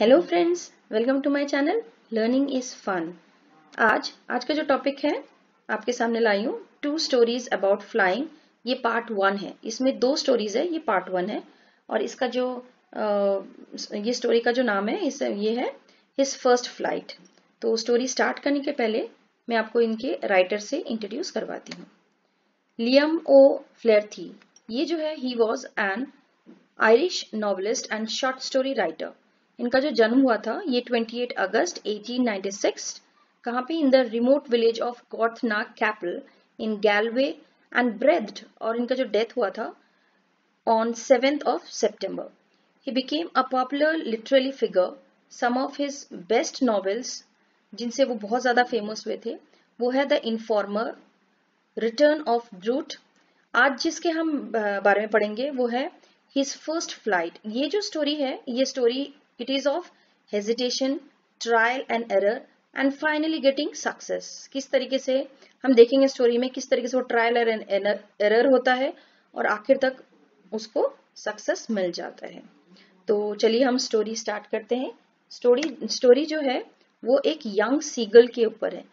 Hello friends welcome to my channel learning is fun आज आज का जो टॉपिक है आपके सामने लाई हूँ टू स्टोरीज अबाउट फ्लाइंग ये पार्ट वन है इसमें दो स्टोरीज है ये पार्ट वन है और इसका जो आ, ये स्टोरी का जो नाम है इस ये है हिज फर्स्ट फ्लाइट तो स्टोरी स्टार्ट करने के पहले मैं आपको इनके राइटर से इंट्रोड्यूस करवाती हूँ लियम ओ फ्लेर ये जो है he was an Irish novelist and short story writer इनका जो जन्म हुआ था ये 28 अगस्त 1896 कहां पे in the remote village of Gorthna Capel in Galway and ब्रेड और इनका जो डेथ हुआ था on seventh of September he became a popular literary figure some of his best novels जिनसे वो बहुत ज़्यादा फेमस हुए थे वो है the informer return of brute आज जिसके हम बारे में पढ़ेंगे वो है हिज फर्स्ट फ्लाइट ये जो स्टोरी है ये story It is of hesitation, trial and error and finally getting success किस तरीके से हम देखेंगे स्टोरी में किस तरीके से वो ट्रायल एरर होता है और आखिर तक उसको सक्सेस मिल जाता है तो चलिए हम स्टोरी स्टार्ट करते हैं स्टोरी स्टोरी जो है वो एक यंग सीगल के ऊपर है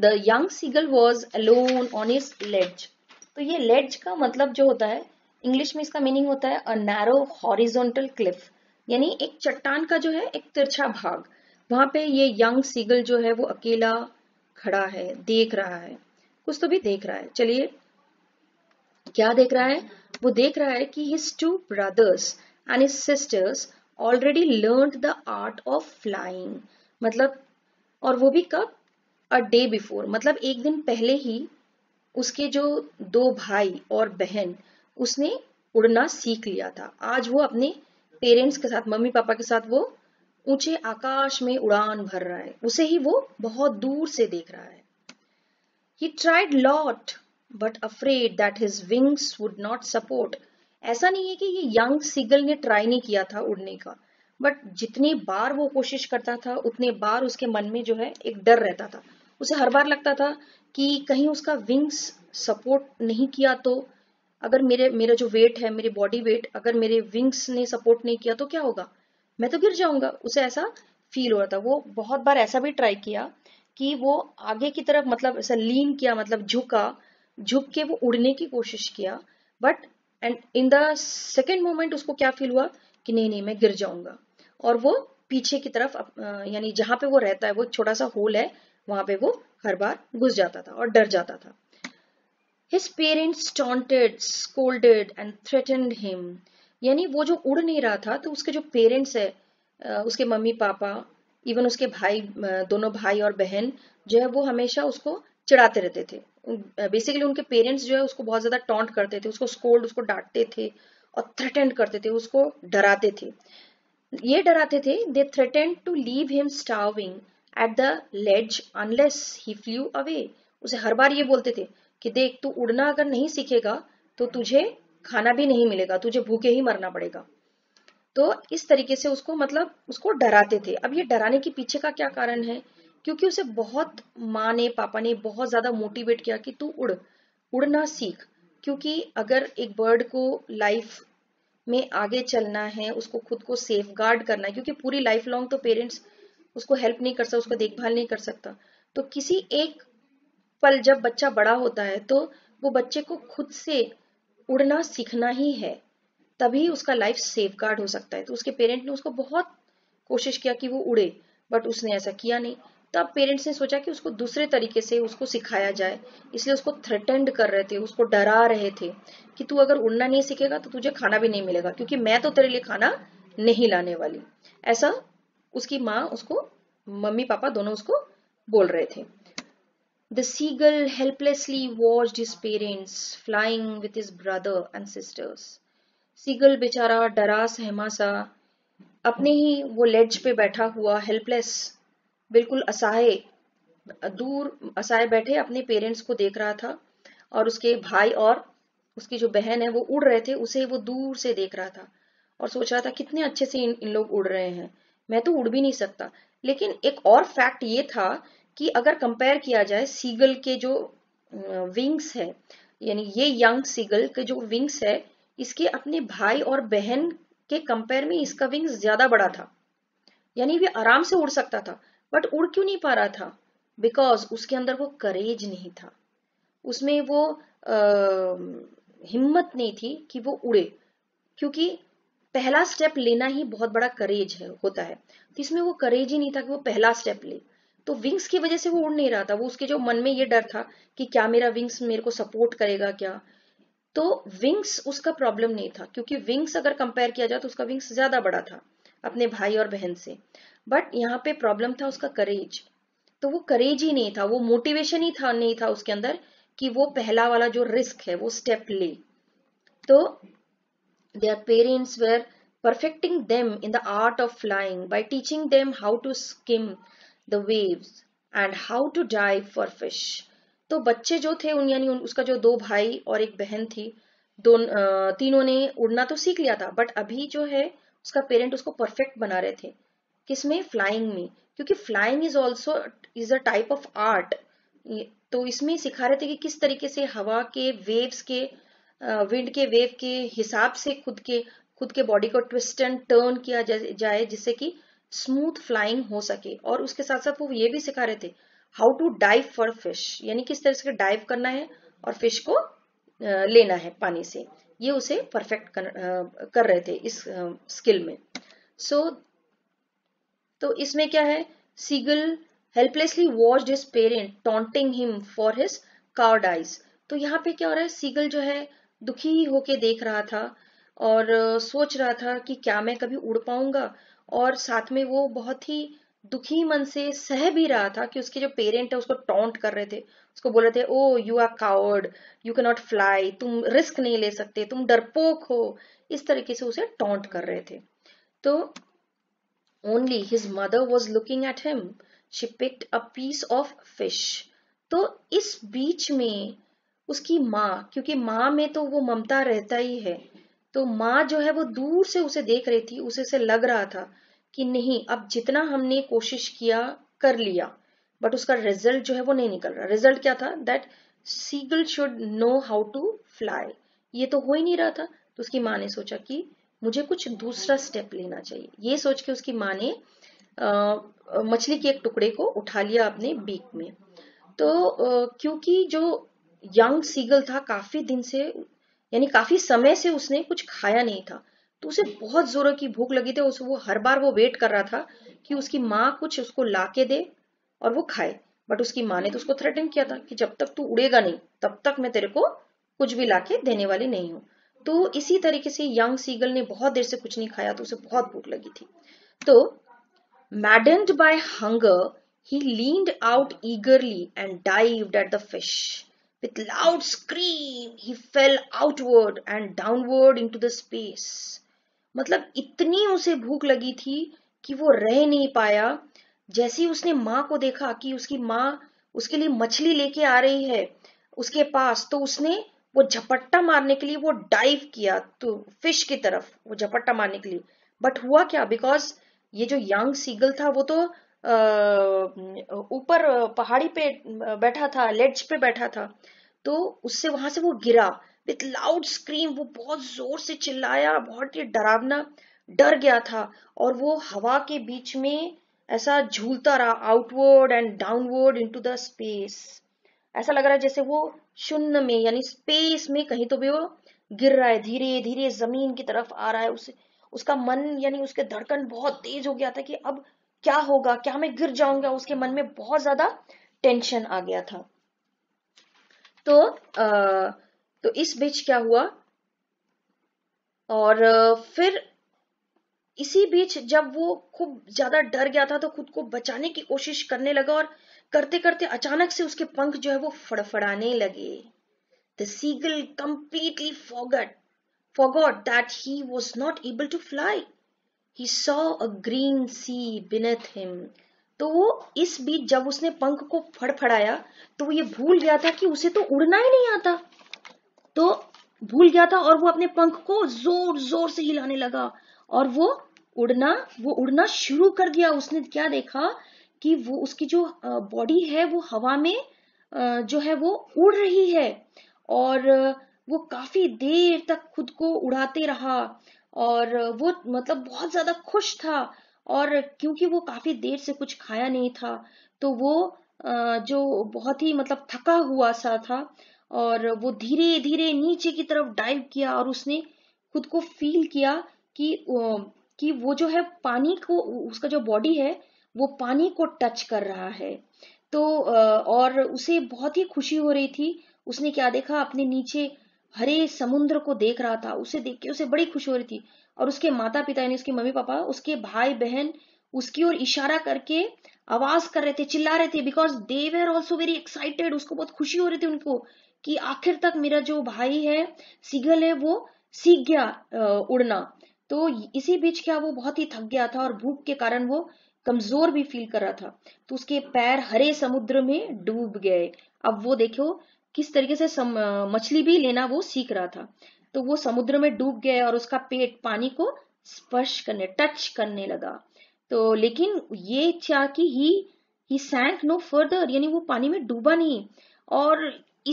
the young seagull was alone on his ledge तो ये लेज का मतलब जो होता है इंग्लिश में इसका मीनिंग होता है अ नैरो हॉरिजोंटल क्लिफ यानी एक चट्टान का जो है एक तिरछा भाग वहां पे ये यंग सीगल जो है वो अकेला खड़ा है देख रहा है कुछ तो भी देख रहा है चलिए क्या देख रहा है वो देख रहा है कि his two brothers and his sisters already learn the art of flying मतलब और वो भी कब अ डे बिफोर मतलब एक दिन पहले ही उसके जो दो भाई और बहन उसने उड़ना सीख लिया था आज वो अपने पेरेंट्स के साथ मम्मी पापा के साथ वो ऊंचे आकाश में उड़ान भर रहा है उसे ही वो बहुत दूर से देख रहा है he tried lot but afraid that his wings would not support ऐसा नहीं है कि ये यंग सिगल ने ट्राई नहीं किया था उड़ने का बट जितने बार वो कोशिश करता था उतने बार उसके मन में जो है एक डर रहता था उसे हर बार लगता था कि कहीं उसका विंग्स सपोर्ट नहीं किया तो अगर मेरे मेरा जो वेट है मेरी बॉडी वेट अगर मेरे विंग्स ने सपोर्ट नहीं किया तो क्या होगा मैं तो गिर जाऊंगा उसे ऐसा फील हो रहा था वो बहुत बार ऐसा भी ट्राई किया कि वो आगे की तरफ मतलब ऐसा लीन किया मतलब झुका झुक के वो उड़ने की कोशिश किया but and in the second moment उसको क्या फील हुआ कि नहीं नहीं मैं गिर जाऊंगा और वो पीछे की तरफ यानी जहां पे वो रहता है वो छोटा सा होल है वहां पे वो हर बार घुस जाता था और डर जाता था His parents taunted, scolded and threatened him यानी वो जो उड़ नहीं रहा था तो उसके जो पेरेंट्स है उसके मम्मी पापा इवन उसके भाई दोनों भाई और बहन जो है वो हमेशा उसको चिढ़ाते रहते थे बेसिकली उनके पेरेंट्स जो है उसको बहुत ज्यादा टॉन्ट करते थे उसको स्कोल्ड उसको डांटते थे और थ्रेटेंड करते थे उसको डराते थे ये डराते थे they threatened to leave him starving at the ledge unless he flew away उसे हर बार ये बोलते थे कि देख तू उड़ना अगर नहीं सीखेगा तो तुझे खाना भी नहीं मिलेगा तुझे भूखे ही मरना पड़ेगा तो इस तरीके से उसको मतलब उसको डराते थे अब ये डराने के पीछे का क्या कारण है क्योंकि उसे बहुत माँ ने पापा ने बहुत ज्यादा मोटिवेट किया कि तू उड़ उड़ना सीख क्योंकि अगर एक बर्ड को लाइफ में आगे चलना है उसको खुद को सेफ गार्ड करना है क्योंकि पूरी लाइफ लॉन्ग तो पेरेंट्स उसको हेल्प नहीं कर सकता उसको देखभाल नहीं कर सकता तो किसी एक पर जब बच्चा बड़ा होता है तो वो बच्चे को खुद से उड़ना सीखना ही है तभी उसका लाइफ सेफ गार्ड हो सकता है तो उसके पेरेंट ने उसको बहुत कोशिश किया कि वो उड़े बट उसने ऐसा किया नहीं तब पेरेंट्स ने सोचा कि उसको दूसरे तरीके से उसको सिखाया जाए इसलिए उसको थ्रेटेंड कर रहे थे उसको डरा रहे थे कि तू अगर उड़ना नहीं सीखेगा तो तुझे खाना भी नहीं मिलेगा क्योंकि मैं तो तेरे लिए खाना नहीं लाने वाली ऐसा उसकी माँ उसको मम्मी पापा दोनों उसको बोल रहे थे The seagull helplessly watched his parents flying with his brother and sisters. Seagull बेचारा डरा सहमा सा अपने ही वो लेज पे बैठा हुआ हेल्पलेस बिल्कुल असहाय दूर असहाय बैठे अपने पेरेंट्स को देख रहा था और उसके भाई और उसकी जो बहन है वो उड़ रहे थे उसे वो दूर से देख रहा था और सोच रहा था कितने अच्छे से इन, इन लोग उड़ रहे हैं मैं तो उड़ भी नहीं सकता लेकिन एक और फैक्ट ये था कि अगर कंपेयर किया जाए सीगल के जो विंग्स है यानी ये यंग सीगल के जो विंग्स है इसके अपने भाई और बहन के कंपेयर में इसका विंग्स ज्यादा बड़ा था यानी वे आराम से उड़ सकता था बट उड़ क्यों नहीं पा रहा था बिकॉज उसके अंदर वो करेज नहीं था उसमें वो आ, हिम्मत नहीं थी कि वो उड़े क्योंकि पहला स्टेप लेना ही बहुत बड़ा करेज है होता है तो इसमें वो करेज ही नहीं था कि वो पहला स्टेप ले तो विंग्स की वजह से वो उड़ नहीं रहा था वो उसके जो मन में ये डर था कि क्या मेरा विंग्स मेरे को सपोर्ट करेगा क्या तो विंग्स उसका प्रॉब्लम नहीं था क्योंकि विंग्स अगर कंपेयर किया जाए तो उसका विंग्स ज्यादा बड़ा था अपने भाई और बहन से बट यहाँ पे प्रॉब्लम था उसका करेज तो वो करेज ही नहीं था वो मोटिवेशन ही था नहीं था उसके अंदर कि वो पहला वाला जो रिस्क है वो स्टेप ले तो their parents were perfecting them in the art of flying by teaching them how to skim the waves and how to dive for fish तो बच्चे जो थे उन यानी उसका जो दो भाई और एक बहन थी दोनों तीनों ने उड़ना तो सीख लिया था बट अभी जो है उसका पेरेंट उसको परफेक्ट बना रहे थे किसमें फ्लाइंग में क्योंकि flying is also is a type of art तो इसमें सिखा रहे थे कि किस तरीके से हवा के वेव्स के विंड के वेव के हिसाब से खुद के खुद के बॉडी को ट्विस्ट एंड टर्न किया जाए जिससे कि स्मूथ फ्लाइंग हो सके और उसके साथ साथ वो ये भी सिखा रहे थे how to dive for fish यानी किस तरह से डाइव करना है और फिश को लेना है पानी से ये उसे परफेक्ट कर, कर रहे थे इस स्किल में सो so, तो इसमें क्या है seagull helplessly watched his parent taunting him for his cowardice तो यहाँ पे क्या हो रहा है सीगल जो है दुखी होके देख रहा था और सोच रहा था कि क्या मैं कभी उड़ पाऊंगा और साथ में वो बहुत ही दुखी मन से सह भी रहा था कि उसके जो पेरेंट है उसको टॉन्ट कर रहे थे उसको बोल रहे थे oh you are coward you cannot fly तुम रिस्क नहीं ले सकते तुम डरपोक हो इस तरीके से उसे टॉन्ट कर रहे थे तो only his mother was looking at him she picked a piece of fish तो इस बीच में उसकी माँ क्योंकि माँ में तो वो ममता रहता ही है तो माँ जो है वो दूर से उसे देख रही थी उसे से लग रहा था कि नहीं अब जितना हमने कोशिश किया कर लिया बट उसका रिजल्ट जो है वो नहीं निकल रहा रिजल्ट क्या था that seagull should know how to fly ये तो हो ही नहीं रहा था तो उसकी माँ ने सोचा कि मुझे कुछ दूसरा स्टेप लेना चाहिए ये सोच के उसकी माँ ने मछली के एक टुकड़े को उठा लिया अपने बीक में तो क्योंकि जो यंग सीगल था काफी दिन से यानी काफी समय से उसने कुछ खाया नहीं था तो उसे बहुत जोरों की भूख लगी थी वो हर बार वो वेट कर रहा था कि उसकी माँ कुछ उसको ला के दे और वो खाए बट उसकी माँ ने तो उसको थ्रेटन किया था कि जब तक तू उड़ेगा नहीं तब तक मैं तेरे को कुछ भी लाके देने वाली नहीं हूँ तो इसी तरीके से यंग सीगल ने बहुत देर से कुछ नहीं खाया तो उसे बहुत भूख लगी थी तो maddened by hunger he leaned out eagerly and dive at the fish With loud scream he fell outward and downward into the space. मतलब इतनी उसे भूख लगी थी कि वो रह नहीं पाया जैसे ही उसने माँ को देखा कि उसकी माँ उसके लिए मछली लेके आ रही है उसके पास तो उसने वो झपट्टा मारने के लिए वो डाइव किया तो फिश की तरफ वो झपट्टा मारने के लिए बट हुआ क्या बिकॉज ये जो यंग सीगल था वो तो ऊपर पहाड़ी पे बैठा था लेड्स पे बैठा था तो उससे वहां से वो गिरा विथ लाउड स्क्रीम वो बहुत जोर से चिल्लाया बहुत ही डरावना डर गया था और वो हवा के बीच में ऐसा झूलता रहा outward and downward to the space ऐसा लग रहा है जैसे वो शून्य में यानी स्पेस में कहीं तो भी वो गिर रहा है धीरे धीरे जमीन की तरफ आ रहा है उसे उसका मन यानी उसके धड़कन बहुत तेज हो गया था कि अब क्या होगा क्या मैं गिर जाऊंगा उसके मन में बहुत ज्यादा टेंशन आ गया था तो आ, तो इस बीच क्या हुआ और फिर इसी बीच जब वो खूब ज्यादा डर गया था तो खुद को बचाने की कोशिश करने लगा और करते करते अचानक से उसके पंख जो है वो फड़फड़ाने लगे the seagull completely forgot forgot that he was not able to fly he saw a green sea beneath him तो वो इस बीच जब उसने पंख को फड़फड़ाया तो वो ये भूल गया था कि उसे तो उड़ना ही नहीं आता तो भूल गया था और वो अपने पंख को जोर जोर से हिलाने लगा और वो उड़ना वो उड़ना शुरू कर दिया उसने क्या देखा कि वो उसकी जो बॉडी है वो हवा में जो है वो उड़ रही है और वो काफी देर तक खुद को उड़ाते रहा और वो मतलब बहुत ज्यादा खुश था और क्योंकि वो काफी देर से कुछ खाया नहीं था तो वो जो बहुत ही मतलब थका हुआ सा था और वो धीरे धीरे नीचे की तरफ डाइव किया और उसने खुद को फील किया कि कि वो जो है पानी को उसका जो बॉडी है वो पानी को टच कर रहा है तो और उसे बहुत ही खुशी हो रही थी उसने क्या देखा अपने नीचे भरे समुद्र को देख रहा था उसे देख के उसे बड़ी खुश हो रही थी और उसके माता पिता यानी उसके मम्मी पापा उसके भाई बहन उसकी ओर इशारा करके आवाज कर रहे थे चिल्ला रहे थे because they were also very excited उसको बहुत खुशी हो रही थी उनको कि आखिर तक मेरा जो भाई है सिगल है वो सीख गया उड़ना तो इसी बीच क्या वो बहुत ही थक गया था और भूख के कारण वो कमजोर भी फील कर रहा था तो उसके पैर हरे समुद्र में डूब गए अब वो देखो किस तरीके से मछली भी लेना वो सीख रहा था तो वो समुद्र में डूब गए और उसका पेट पानी को स्पर्श करने टच करने लगा तो लेकिन ये इच्छा की ही ही सैंक नो फर्दर यानी वो पानी में डूबा नहीं और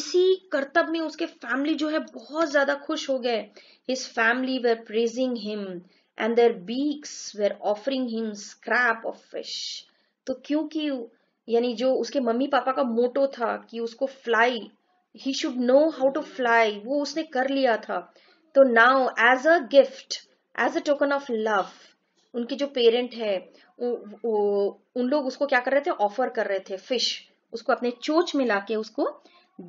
इसी कर्तव्य में उसके फैमिली जो है बहुत ज्यादा खुश हो गए his family were praising him and their beaks were offering him scrap of fish तो क्योंकि यानी जो उसके मम्मी पापा का मोटो था कि उसको fly he should know how to fly वो उसने कर लिया था तो now as a gift as a token of love उनके जो पेरेंट है उ, उ, उन लोग उसको क्या कर रहे थे ऑफर कर रहे थे फिश उसको अपने चोच में के उसको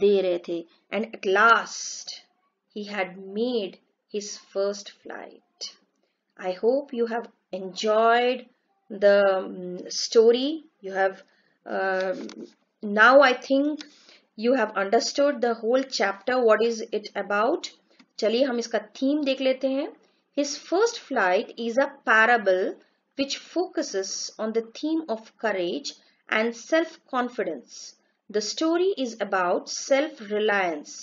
दे रहे थे and at last he had made his first flight I hope you have enjoyed the story you have now I think You have understood the whole chapter. What is it about? About चलिए हम इसका theme देख लेते हैं his first flight is which focuses on the theme of courage and self-confidence. The story is about self-reliance,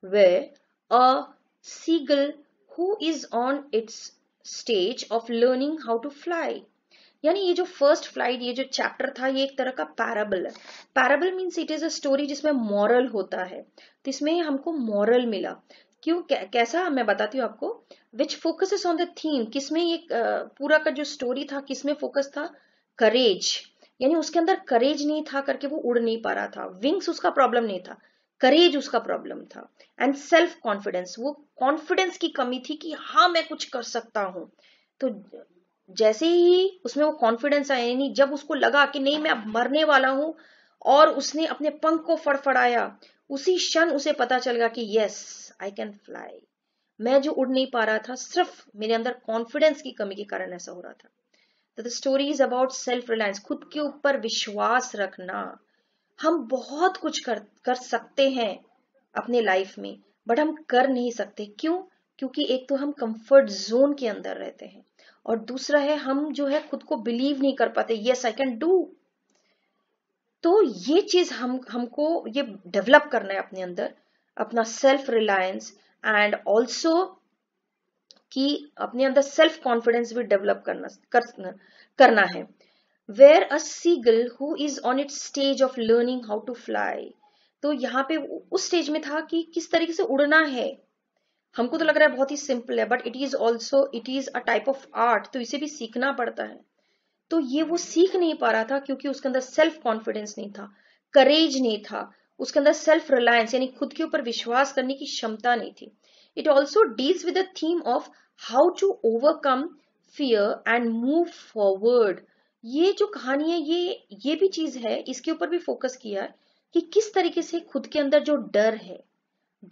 where a seagull who is on its stage of learning how to fly यानी ये जो first flight ये जो chapter था ये एक तरह का पैराबल है parable means it is a story जिसमें मॉरल होता है इसमें हमको मॉरल मिला क्यों कैसा मैं बताती हूँ आपको which focus on the theme किसमें ये पूरा का जो स्टोरी था किसमें फोकस था करेज यानी उसके अंदर करेज नहीं था करके वो उड़ नहीं पा रहा था विंग्स उसका प्रॉब्लम नहीं था करेज उसका प्रॉब्लम था एंड सेल्फ कॉन्फिडेंस वो कॉन्फिडेंस की कमी थी कि हाँ मैं कुछ कर सकता हूँ तो जैसे ही उसमें वो कॉन्फिडेंस आया यानी जब उसको लगा कि नहीं मैं अब मरने वाला हूं और उसने अपने पंख को फड़फड़ाया उसी क्षण उसे पता चल गया कि यस आई कैन फ्लाई मैं जो उड़ नहीं पा रहा था सिर्फ मेरे अंदर कॉन्फिडेंस की कमी के कारण ऐसा हो रहा था the story is about self reliance खुद के ऊपर विश्वास रखना हम बहुत कुछ कर कर सकते हैं अपने लाइफ में बट हम कर नहीं सकते क्यों क्योंकि एक तो हम कंफर्ट जोन के अंदर रहते हैं और दूसरा है हम जो है खुद को बिलीव नहीं कर पाते यस आई कैन डू तो ये चीज हम हमको ये डेवलप करना है अपने अंदर अपना सेल्फ रिलायंस एंड ऑल्सो कि अपने अंदर सेल्फ कॉन्फिडेंस भी डेवलप करना कर, करना है where a seagull who is on it stage of learning how to fly तो यहाँ पे उस स्टेज में था कि किस तरीके से उड़ना है हमको तो लग रहा है बहुत ही सिंपल है but it is also it is a type of art तो इसे भी सीखना पड़ता है तो ये वो सीख नहीं पा रहा था क्योंकि उसके अंदर सेल्फ कॉन्फिडेंस नहीं था करेज नहीं था उसके अंदर सेल्फ रिलायंस यानी खुद के ऊपर विश्वास करने की क्षमता नहीं थी it also deals with theme of how to overcome fear and move forward ये जो कहानी है ये ये भी चीज है इसके ऊपर भी फोकस किया है कि किस तरीके से खुद के अंदर जो डर है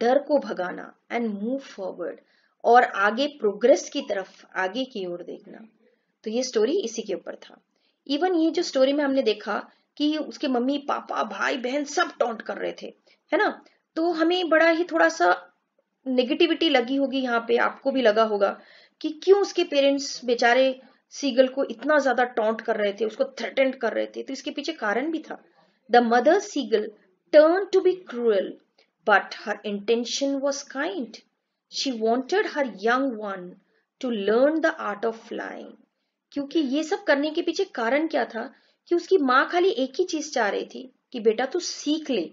डर को भगाना एंड मूव फॉरवर्ड और आगे प्रोग्रेस की तरफ आगे की ओर देखना तो ये स्टोरी इसी के ऊपर था इवन ये जो स्टोरी में हमने देखा कि उसके मम्मी पापा भाई बहन सब टॉन्ट कर रहे थे है ना तो हमें बड़ा ही थोड़ा सा नेगेटिविटी लगी होगी यहाँ पे आपको भी लगा होगा कि क्यों उसके पेरेंट्स बेचारे सीगल को इतना ज्यादा टॉन्ट कर रहे थे उसको थ्रेटेंड कर रहे थे तो इसके पीछे कारण भी था the mother seagull turn to be cruel But her intention was kind. She wanted her young one to learn the art of flying. क्योंकि ये सब करने के पीछे कारण क्या था कि उसकी माँ खाली एक ही चीज चाह रही थी कि बेटा तू सीख ले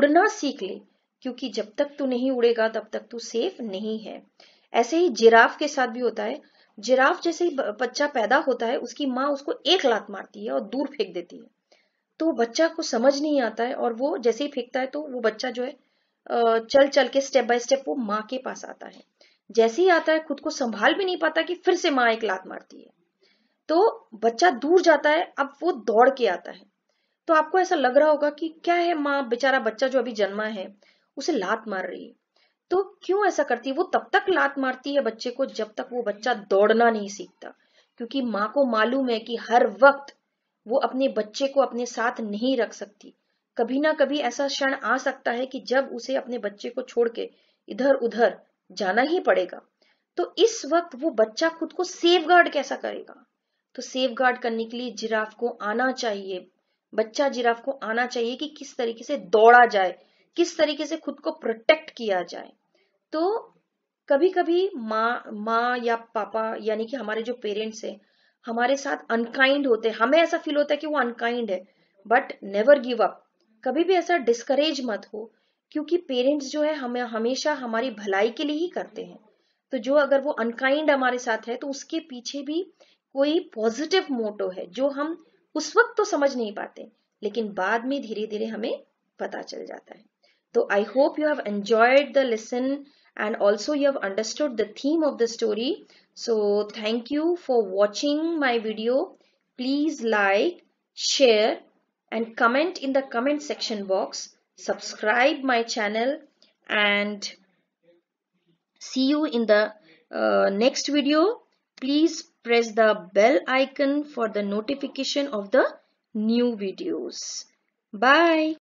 उड़ना सीख ले kyunki जब तक तू नहीं उड़ेगा तब तक तू सेफ नहीं है ऐसे ही giraffe के साथ भी होता है जिराफ जैसे ही बच्चा पैदा होता है उसकी माँ उसको एक लात मारती है और दूर फेंक देती है तो बच्चा को समझ नहीं आता है और वो जैसे ही फेंकता है तो वो बच्चा जो है चल चल के स्टेप बाय स्टेप वो माँ के पास आता है जैसे ही आता है खुद को संभाल भी नहीं पाता कि फिर से माँ एक लात मारती है तो बच्चा दूर जाता है अब वो दौड़ के आता है तो आपको ऐसा लग रहा होगा कि क्या है माँ बेचारा बच्चा जो अभी जन्मा है उसे लात मार रही है तो क्यों ऐसा करती है वो तब तक लात मारती है बच्चे को जब तक वो बच्चा दौड़ना नहीं सीखता क्योंकि माँ को मालूम है कि हर वक्त वो अपने बच्चे को अपने साथ नहीं रख सकती कभी ना कभी ऐसा क्षण आ सकता है कि जब उसे अपने बच्चे को छोड़ के इधर उधर जाना ही पड़ेगा तो इस वक्त वो बच्चा खुद को सेफ गार्ड कैसा करेगा तो सेफ गार्ड करने के लिए जिराफ को आना चाहिए बच्चा जिराफ को आना चाहिए कि किस तरीके से दौड़ा जाए किस तरीके से खुद को प्रोटेक्ट किया जाए तो कभी कभी माँ माँ या पापा यानी कि हमारे जो पेरेंट्स है हमारे साथ अनकाइंड होते हैं हमें ऐसा फील होता है कि वो अनकाइंड है बट नेवर गिव अप कभी भी ऐसा डिस्करेज मत हो क्योंकि पेरेंट्स जो है हमें हमेशा हमारी भलाई के लिए ही करते हैं तो जो अगर वो अनकाइंड हमारे साथ है तो उसके पीछे भी कोई पॉजिटिव मोटो है जो हम उस वक्त तो समझ नहीं पाते लेकिन बाद में धीरे धीरे हमें पता चल जाता है तो I hope you have enjoyed the lesson and also you have understood the theme of the story so thank you for watching my video please like share and comment in the comment section box. Subscribe my channel and see you in the uh, next video. Please press the bell icon for the notification of the new videos. Bye.